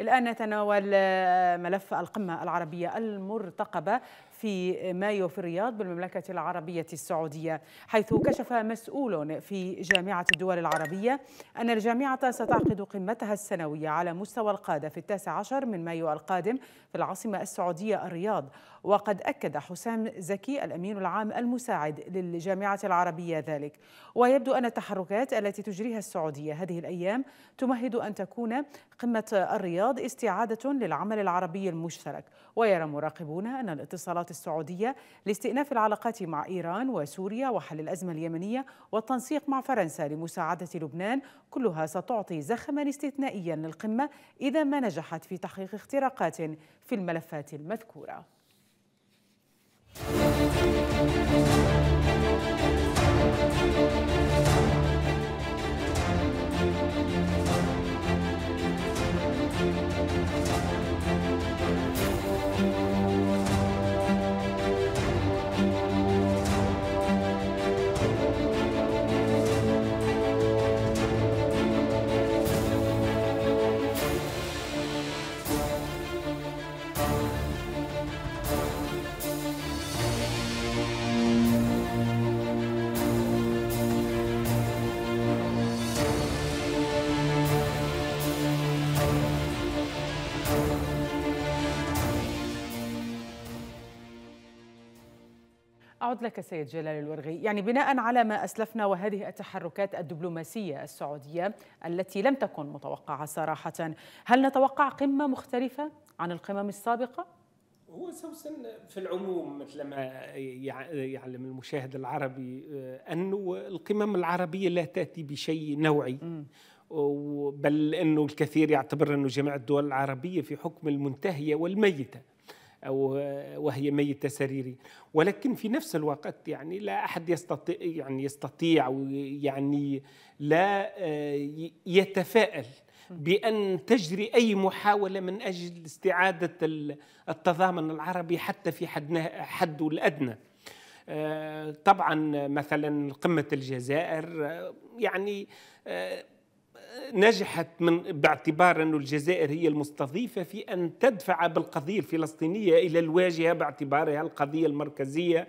الآن نتناول ملف القمة العربية المرتقبة في مايو في الرياض بالمملكة العربية السعودية حيث كشف مسؤول في جامعة الدول العربية أن الجامعة ستعقد قمتها السنوية على مستوى القادة في التاسع عشر من مايو القادم في العاصمة السعودية الرياض وقد أكد حسام زكي الأمين العام المساعد للجامعة العربية ذلك ويبدو أن التحركات التي تجريها السعودية هذه الأيام تمهد أن تكون قمة الرياض استعادة للعمل العربي المشترك ويرى مراقبون أن الاتصالات استطاعت السعودية لاستئناف العلاقات مع إيران وسوريا وحل الأزمة اليمنية والتنسيق مع فرنسا لمساعدة لبنان كلها ستعطي زخما استثنائيا للقمة إذا ما نجحت في تحقيق اختراقات في الملفات المذكورة أعود لك سيد جلال الورغي يعني بناء على ما أسلفنا وهذه التحركات الدبلوماسية السعودية التي لم تكن متوقعة صراحة هل نتوقع قمة مختلفة عن القمم السابقة؟ هو سوسن في العموم مثل ما يعلم المشاهد العربي آه، أنه القمم العربية لا تأتي بشيء نوعي م. بل أنه الكثير يعتبر أنه جميع الدول العربية في حكم المنتهية والميتة أو وهي ميتة سريري ولكن في نفس الوقت يعني لا أحد يستطيع يعني يستطيع يعني لا آه، يتفائل بأن تجري أي محاولة من أجل استعادة التضامن العربي حتى في حده الأدنى آه، طبعا مثلا قمة الجزائر آه، يعني نجحت من باعتبار أن الجزائر هي المستضيفة في أن تدفع بالقضية الفلسطينية إلى الواجهة باعتبارها القضية المركزية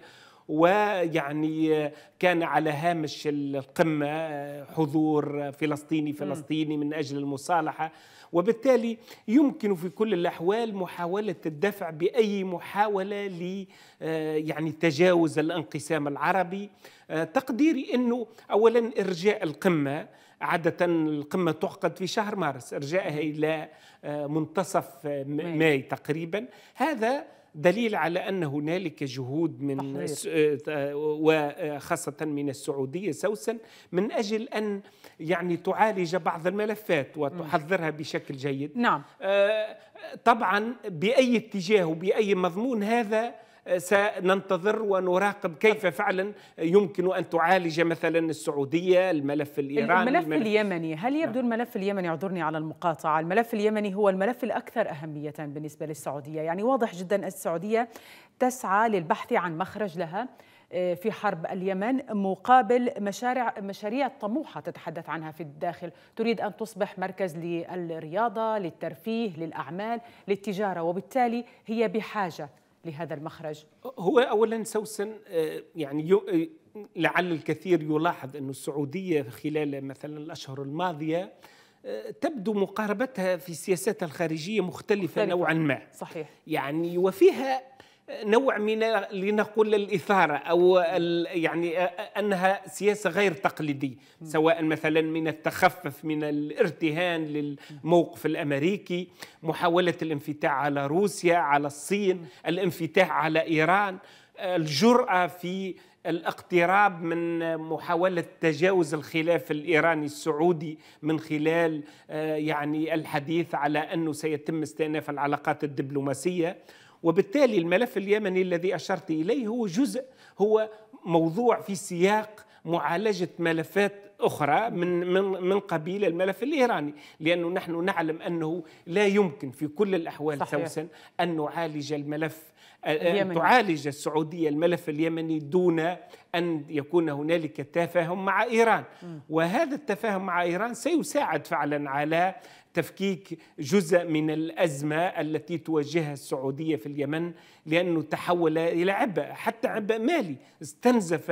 ويعني كان على هامش القمة حضور فلسطيني فلسطيني من أجل المصالحة وبالتالي يمكن في كل الأحوال محاولة الدفع بأي محاولة ل آه، يعني تجاوز الانقسام العربي آه، تقديري أنه أولا إرجاء القمة عادة القمة تعقد في شهر مارس إرجاعها إلى آه، منتصف ماي تقريبا هذا دليل على ان هنالك جهود من آه، وخاصه آه، من السعوديه سوسن من اجل ان يعني تعالج بعض الملفات وتحضرها بشكل جيد نعم آه، طبعا باي اتجاه وباي مضمون هذا سننتظر ونراقب كيف فعلا يمكن أن تعالج مثلا السعودية الملف الإيراني الملف, الملف اليمني هل نعم. يبدو الملف اليمني اعذرني على المقاطعة الملف اليمني هو الملف الأكثر أهمية بالنسبة للسعودية يعني واضح جدا السعودية تسعى للبحث عن مخرج لها آه، في حرب اليمن مقابل مشاريع مشاريع طموحه تتحدث عنها في الداخل، تريد ان تصبح مركز للرياضه، للترفيه، للاعمال، للتجاره، وبالتالي هي بحاجه لهذا المخرج؟ هو اولا سوسن آه، يعني آه، لعل الكثير يلاحظ أن السعودية خلال مثلا الأشهر الماضية آه، تبدو مقاربتها في سياستها الخارجية مختلفة, مختلفة. نوعا ما صحيح يعني وفيها نوع من لنقول الإثارة أو يعني أنها سياسة غير تقليدية سواء مثلا من التخفف من الارتهان للموقف الأمريكي محاولة الانفتاح على روسيا على الصين الانفتاح على إيران الجرأة في الاقتراب من محاولة تجاوز الخلاف الإيراني السعودي من خلال آه، يعني الحديث على أنه سيتم استئناف العلاقات الدبلوماسية وبالتالي الملف اليمني الذي أشرت إليه هو جزء هو موضوع في سياق معالجة ملفات أخرى من من من قبيل الملف الإيراني لأنه نحن نعلم أنه لا يمكن في كل الأحوال سوسن أن نعالج الملف اليمني. تعالج السعودية الملف اليمني دون أن يكون هنالك تفاهم مع إيران م. وهذا التفاهم مع إيران سيساعد فعلا على تفكيك جزء من الأزمة التي تواجهها السعودية في اليمن لأنه تحول إلى عبء حتى عبء مالي استنزف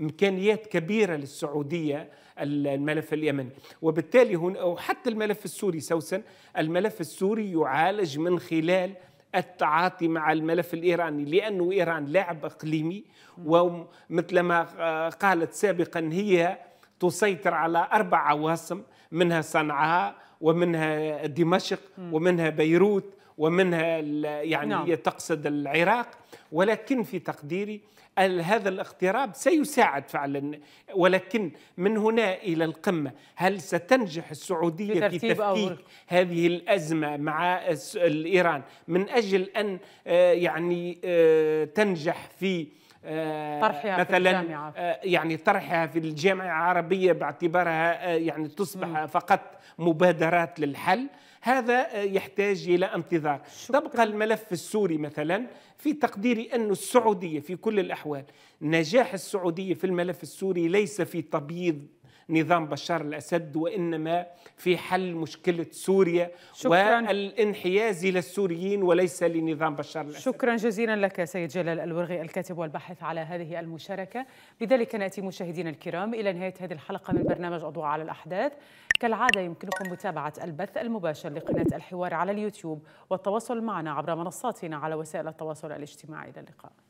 إمكانيات كبيرة للسعودية الملف اليمني وبالتالي هنا أو حتى الملف السوري سوسن الملف السوري يعالج من خلال التعاطي مع الملف الإيراني لأنه إيران لاعب إقليمي ومثل ما آه، قالت سابقا هي تسيطر على أربع عواصم منها صنعاء ومنها دمشق ومنها بيروت ومنها يعني نعم. هي تقصد العراق ولكن في تقديري هذا الاقتراب سيساعد فعلا ولكن من هنا الى القمه هل ستنجح السعوديه في تفكيك هذه الازمه مع ايران من اجل ان آه، يعني آه، تنجح في آه، طرحها مثلا في يعني طرحها في الجامعه العربيه باعتبارها يعني تصبح م. فقط مبادرات للحل هذا يحتاج إلى انتظار تبقى الملف السوري مثلا في تقديري أن السعودية في كل الأحوال نجاح السعودية في الملف السوري ليس في تبييض نظام بشار الأسد وإنما في حل مشكلة سوريا شكرا. والانحياز للسوريين وليس لنظام بشار الأسد شكرا جزيلا لك سيد جلال الورغي الكاتب والباحث على هذه المشاركة بذلك نأتي مشاهدينا الكرام إلى نهاية هذه الحلقة من برنامج أضواء على الأحداث كالعادة يمكنكم متابعة البث المباشر لقناة الحوار على اليوتيوب والتواصل معنا عبر منصاتنا على وسائل التواصل الاجتماعي إلى اللقاء